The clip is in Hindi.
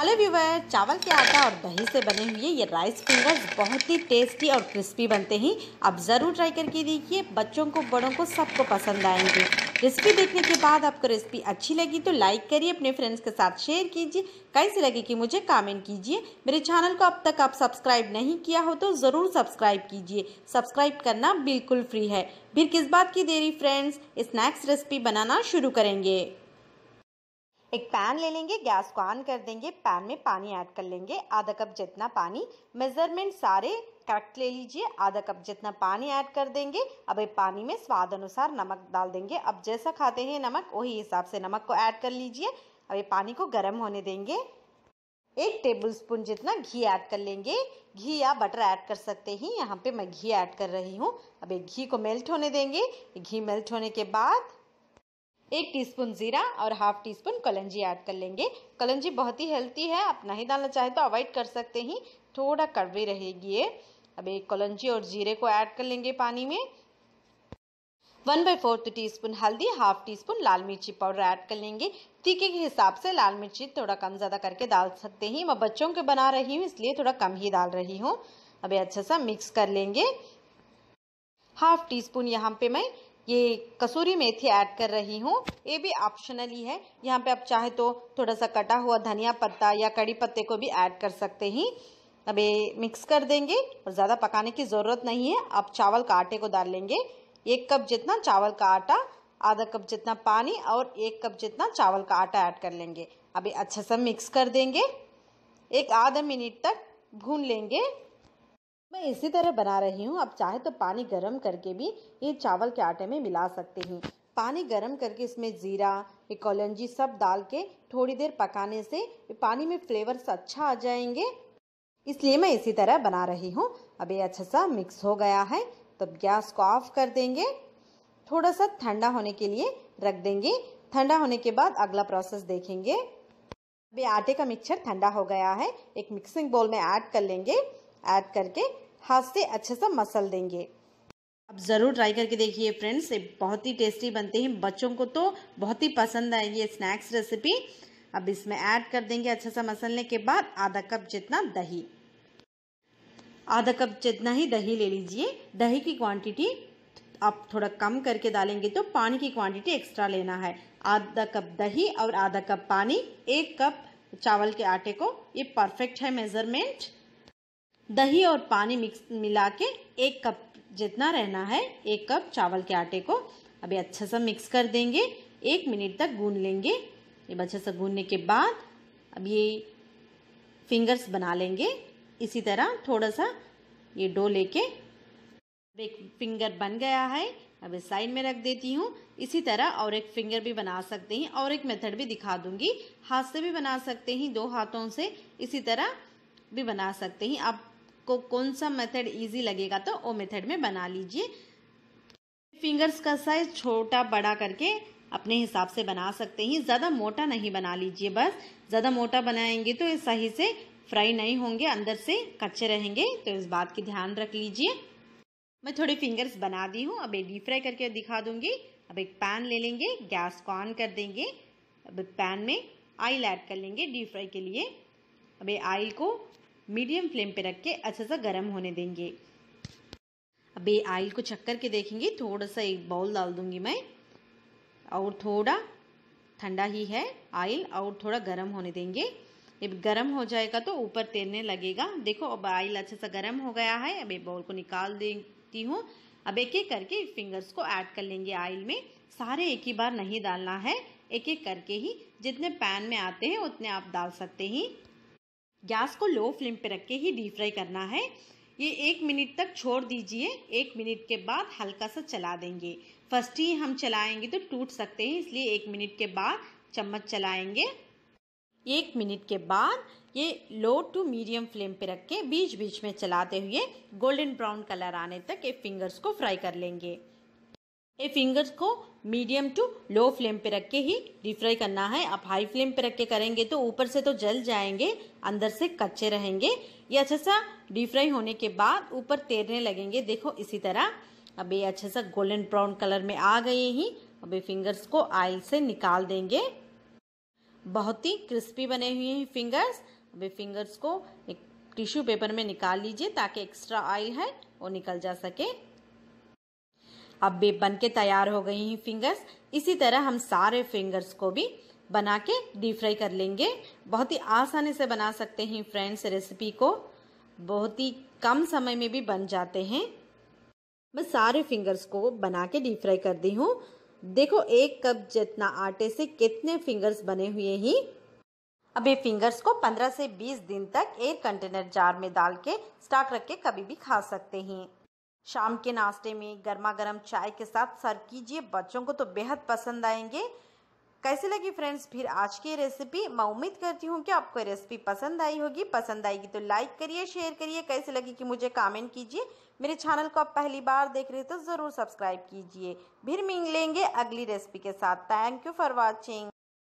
हेलो व्यूवर चावल के आटा और दही से बने हुए ये राइस फिंगर्स बहुत ही टेस्टी और क्रिस्पी बनते हैं आप ज़रूर ट्राई करके देखिए बच्चों को बड़ों को सबको पसंद आएंगे रेसिपी देखने के बाद आपको रेसिपी अच्छी लगी तो लाइक करिए अपने फ्रेंड्स के साथ शेयर कीजिए कैसी कि मुझे कमेंट कीजिए मेरे चैनल को अब तक आप सब्सक्राइब नहीं किया हो तो ज़रूर सब्सक्राइब कीजिए सब्सक्राइब करना बिल्कुल फ्री है फिर किस बात की देरी फ्रेंड्स स्नैक्स रेसिपी बनाना शुरू करेंगे एक पैन ले लेंगे गैस को ऑन कर देंगे पैन में पानी ऐड कर लेंगे आधा कप जितना पानी मेजरमेंट सारे करेक्ट ले लीजिए आधा कप जितना पानी ऐड कर देंगे अब पानी में स्वाद अनुसार नमक डाल देंगे अब जैसा खाते हैं नमक वही हिसाब से नमक को ऐड कर लीजिए अब ये पानी को गर्म होने देंगे एक टेबल स्पून जितना घी ऐड कर लेंगे घी या बटर ऐड कर सकते हैं यहाँ पे मैं घी ऐड कर रही हूँ अब एक घी को मेल्ट होने देंगे घी मेल्ट होने के बाद एक टीस्पून जीरा और हाफ टी स्पून कलंजी ऐड कर लेंगे कलंजी बहुत ही हेल्थी है आप नहीं डालना चाहे तो अवॉइड कर सकते हैं थोड़ा कड़वी रहेगी ये अब एक कलंजी और जीरे को ऐड कर लेंगे पानी में one by fourth teaspoon हल्दी हाफ टी स्पून लाल मिर्ची पाउडर ऐड कर लेंगे तीखे के हिसाब से लाल मिर्ची थोड़ा कम ज़्यादा करके डाल सकते हैं मैं बच्चों के बना रही हूँ इसलिए थोड़ा कम ही डाल रही हूँ अभी अच्छा सा मिक्स कर लेंगे हाफ टी स्पून यहाँ पे मैं ये कसूरी मेथी ऐड कर रही हूँ ये भी ऑप्शनल ही है यहाँ पे आप चाहे तो थोड़ा सा कटा हुआ धनिया पत्ता या कड़ी पत्ते को भी ऐड कर सकते हैं अब ये मिक्स कर देंगे और ज़्यादा पकाने की ज़रूरत नहीं है आप चावल का आटे को डाल लेंगे एक कप जितना चावल का आटा आधा कप जितना पानी और एक कप जितना चावल का आटा ऐड कर लेंगे अभी अच्छा सा मिक्स कर देंगे एक आधा मिनट तक भून लेंगे मैं इसी तरह बना रही हूँ आप चाहे तो पानी गर्म करके भी ये चावल के आटे में मिला सकते हैं पानी गर्म करके इसमें जीरा कॉलंजी सब डाल के थोड़ी देर पकाने से पानी में फ्लेवर्स अच्छा आ जाएंगे इसलिए मैं इसी तरह बना रही हूँ अब ये अच्छा सा मिक्स हो गया है तब गैस को ऑफ कर देंगे थोड़ा सा ठंडा होने के लिए रख देंगे ठंडा होने के बाद अगला प्रोसेस देखेंगे अभी आटे का मिक्सचर ठंडा हो गया है एक मिक्सिंग बोल में ऐड कर लेंगे ऐड करके हाथ से अच्छे से मसल देंगे अब ज़रूर ट्राई करके देखिए फ्रेंड्स ये बहुत ही टेस्टी बनते हैं बच्चों को तो बहुत ही पसंद आएगी ये स्नैक्स रेसिपी अब इसमें ऐड कर देंगे अच्छे से मसलने के बाद आधा कप जितना दही आधा कप जितना ही दही ले लीजिए दही की क्वांटिटी आप थोड़ा कम करके डालेंगे तो पानी की क्वांटिटी एक्स्ट्रा लेना है आधा कप दही और आधा कप पानी एक कप चावल के आटे को ये परफेक्ट है मेजरमेंट दही और पानी मिक्स मिला के एक कप जितना रहना है एक कप चावल के आटे को अभी अच्छे से मिक्स कर देंगे एक मिनट तक गून लेंगे अब अच्छे से गूनने के बाद अब ये फिंगर्स बना लेंगे इसी तरह थोड़ा सा ये डो लेके एक फिंगर बन गया है अब इस साइड में रख देती हूँ इसी तरह और एक फिंगर भी बना सकते हैं और एक मेथड भी दिखा दूंगी हाथ से भी बना सकते हैं दो हाथों से इसी तरह भी बना सकते हैं आप आपको कौन सा मेथड इजी लगेगा तो वो मेथड में बना लीजिए फिंगर्स का साइज छोटा बड़ा करके अपने हिसाब से बना सकते हैं ज़्यादा मोटा नहीं बना लीजिए बस ज़्यादा मोटा बनाएंगे तो सही से फ्राई नहीं होंगे अंदर से कच्चे रहेंगे तो इस बात की ध्यान रख लीजिए मैं थोड़े फिंगर्स बना दी हूँ अब डीप फ्राई करके दिखा दूंगी अब एक पैन ले लेंगे गैस को ऑन कर देंगे अब पैन में ऑयल ऐड कर लेंगे डीप फ्राई के लिए अब ये ऑयल को मीडियम फ्लेम पे रख के अच्छे से गर्म होने देंगे अबे आयल को चक्कर के देखेंगे थोड़ा सा एक बाउल डाल दूंगी मैं और थोड़ा ठंडा ही है आयल और थोड़ा गर्म होने देंगे अब गर्म हो जाएगा तो ऊपर तैरने लगेगा देखो अब आयल अच्छे से गर्म हो गया है अब ये बाउल को निकाल देती हूँ अब एक एक करके फिंगर्स को ऐड कर लेंगे आयल में सारे एक ही बार नहीं डालना है एक एक करके ही जितने पैन में आते हैं उतने आप डाल सकते हैं गैस को लो फ्लेम पे रख के ही डीप फ्राई करना है ये एक मिनट तक छोड़ दीजिए एक मिनट के बाद हल्का सा चला देंगे फर्स्ट ही हम चलाएंगे तो टूट सकते हैं इसलिए एक मिनट के बाद चम्मच चलाएंगे एक मिनट के बाद ये लो टू मीडियम फ्लेम पे रख के बीच बीच में चलाते हुए गोल्डन ब्राउन कलर आने तक ये फिंगर्स को फ्राई कर लेंगे ये फिंगर्स को मीडियम टू लो फ्लेम पे रख के ही फ्राई करना है आप हाई फ्लेम पे रख के करेंगे तो ऊपर से तो जल जाएंगे अंदर से कच्चे रहेंगे ये अच्छा सा फ्राई होने के बाद ऊपर तैरने लगेंगे देखो इसी तरह अब ये अच्छा सा गोल्डन ब्राउन कलर में आ गए ही अब ये फिंगर्स को आयल से निकाल देंगे बहुत ही क्रिस्पी बने हुए हैं फिंगर्स अब ये फिंगर्स को एक टिश्यू पेपर में निकाल लीजिए ताकि एक्स्ट्रा ऑयल है वो निकल जा सके अब बेब बन के तैयार हो गई हैं फिंगर्स इसी तरह हम सारे फिंगर्स को भी बना के डीप फ्राई कर लेंगे बहुत ही आसानी से बना सकते हैं फ्रेंड्स रेसिपी को बहुत ही कम समय में भी बन जाते हैं मैं सारे फिंगर्स को बना के डीप फ्राई कर दी हूँ देखो एक कप जितना आटे से कितने फिंगर्स बने हुए ही अब ये फिंगर्स को 15 से 20 दिन तक एयर कंटेनर जार में डाल के स्टॉक रख के कभी भी खा सकते हैं शाम के नाश्ते में गर्मा गर्म चाय के साथ सर्व कीजिए बच्चों को तो बेहद पसंद आएंगे कैसे लगी फ्रेंड्स फिर आज की रेसिपी मैं उम्मीद करती हूँ कि आपको रेसिपी पसंद आई होगी पसंद आएगी तो लाइक करिए शेयर करिए कैसे लगी कि मुझे कमेंट कीजिए मेरे चैनल को आप पहली बार देख रहे हो तो ज़रूर सब्सक्राइब कीजिए फिर लेंगे अगली रेसिपी के साथ थैंक यू फॉर वॉचिंग